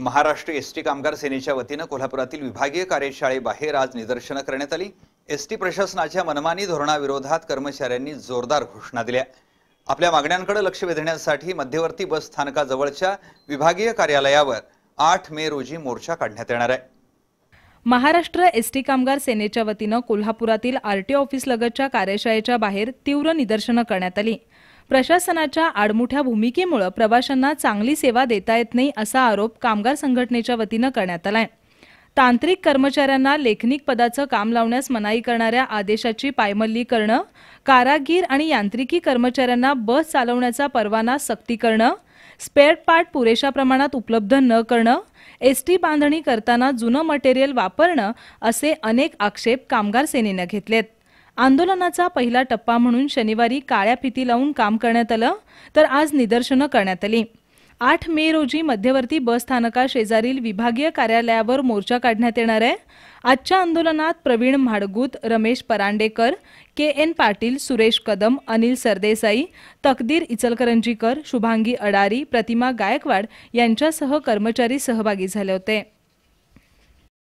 Maharashtra S T कामगार सेनेच्या वतीनं कोल्हापुरातील विभागीय कार्यशाळेबाहेर आज निदर्शनं करण्यात आली एस टी प्रशासनाच्या मनमानी धोरणाविरोधात कर्मचाऱ्यांनी जोरदार घोषणा दिल्या आपल्या मागण्यांकडे लक्ष वेधण्यासाठी मध्यवर्ती बस स्थानकाजवळच्या विभागीय कार्यालयावर आठ मे रोजी मोर्चा काढण्यात येणार आहे महाराष्ट्र एस टी कामगार सेनेच्या वतीनं कोल्हापुरातील आर टी लगतच्या कार्यशाळेच्या बाहेर तीव्र निदर्शनं करण्यात आली प्रशासनाच्या आडमुठ्या भूमिकेमुळे प्रवाशांना चांगली सेवा देता येत नाही असा आरोप कामगार संघटनेच्या वतीनं करण्यात आलाय तांत्रिक कर्मचाऱ्यांना लेखनिक पदाचं काम लावण्यास मनाई करणाऱ्या आदेशाची पायमल्ली करणं कारागीर आणि यांत्रिकी कर्मचाऱ्यांना बस चालवण्याचा परवाना सक्ती करणं स्पेअर पार्ट पुरेशा प्रमाणात उपलब्ध न करणं एस बांधणी करताना जुनं मटेरियल वापरणं असे अनेक आक्षेप कामगार सेनेनं घेतलेत आंदोलनाचा पहिला टप्पा म्हणून शनिवारी काळ्या फिती लावून काम करण्यात आलं तर आज निदर्शनं करण्यात आली आठ मे रोजी मध्यवर्ती बस स्थानका शेजारील विभागीय कार्यालयावर मोर्चा काढण्यात येणार आहे आजच्या आंदोलनात प्रवीण म्हाडगूत रमेश परांडेकर के एन पाटील सुरेश कदम अनिल सरदेसाई तकदीर इचलकरंजीकर शुभांगी अडारी प्रतिमा गायकवाड यांच्यासह कर्मचारी सहभागी झाले होते